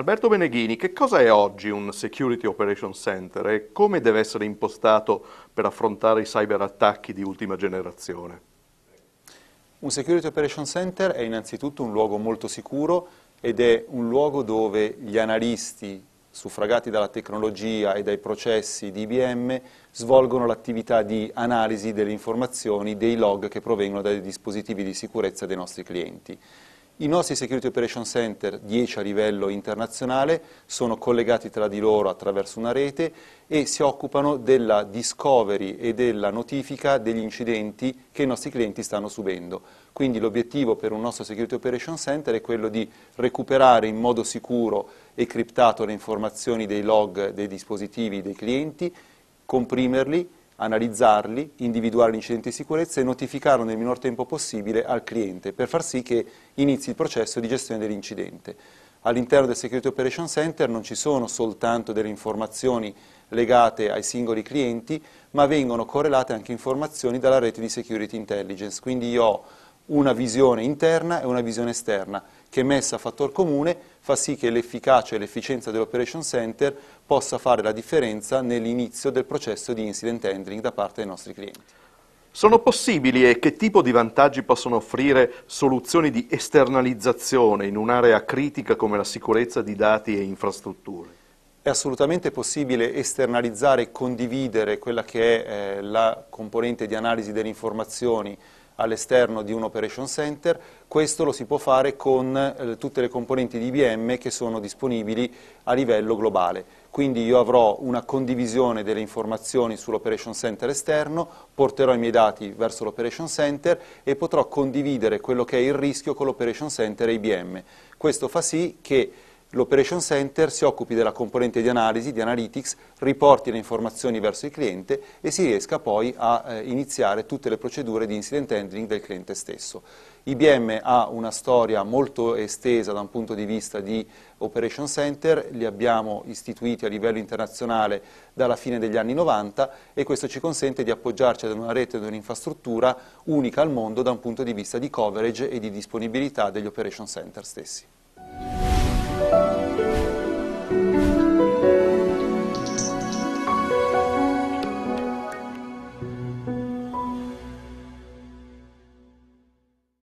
Alberto Beneghini, che cosa è oggi un Security Operations Center e come deve essere impostato per affrontare i cyberattacchi di ultima generazione? Un Security Operations Center è innanzitutto un luogo molto sicuro ed è un luogo dove gli analisti suffragati dalla tecnologia e dai processi di IBM svolgono l'attività di analisi delle informazioni, dei log che provengono dai dispositivi di sicurezza dei nostri clienti. I nostri Security Operation Center, 10 a livello internazionale, sono collegati tra di loro attraverso una rete e si occupano della discovery e della notifica degli incidenti che i nostri clienti stanno subendo. Quindi l'obiettivo per un nostro Security Operation Center è quello di recuperare in modo sicuro e criptato le informazioni dei log dei dispositivi dei clienti, comprimerli analizzarli, individuare l'incidente di sicurezza e notificarlo nel minor tempo possibile al cliente per far sì che inizi il processo di gestione dell'incidente. All'interno del Security Operation Center non ci sono soltanto delle informazioni legate ai singoli clienti, ma vengono correlate anche informazioni dalla rete di Security Intelligence, quindi io ho una visione interna e una visione esterna che messa a fattor comune fa sì che l'efficacia e l'efficienza dell'Operation Center possa fare la differenza nell'inizio del processo di incident handling da parte dei nostri clienti. Sono possibili e che tipo di vantaggi possono offrire soluzioni di esternalizzazione in un'area critica come la sicurezza di dati e infrastrutture? È assolutamente possibile esternalizzare e condividere quella che è eh, la componente di analisi delle informazioni all'esterno di un operation center, questo lo si può fare con eh, tutte le componenti di IBM che sono disponibili a livello globale. Quindi io avrò una condivisione delle informazioni sull'operation center esterno, porterò i miei dati verso l'operation center e potrò condividere quello che è il rischio con l'operation center e IBM. Questo fa sì che l'operation center si occupi della componente di analisi, di analytics, riporti le informazioni verso il cliente e si riesca poi a eh, iniziare tutte le procedure di incident handling del cliente stesso. IBM ha una storia molto estesa da un punto di vista di operation center, li abbiamo istituiti a livello internazionale dalla fine degli anni 90 e questo ci consente di appoggiarci ad una rete, ad un'infrastruttura unica al mondo da un punto di vista di coverage e di disponibilità degli operation center stessi.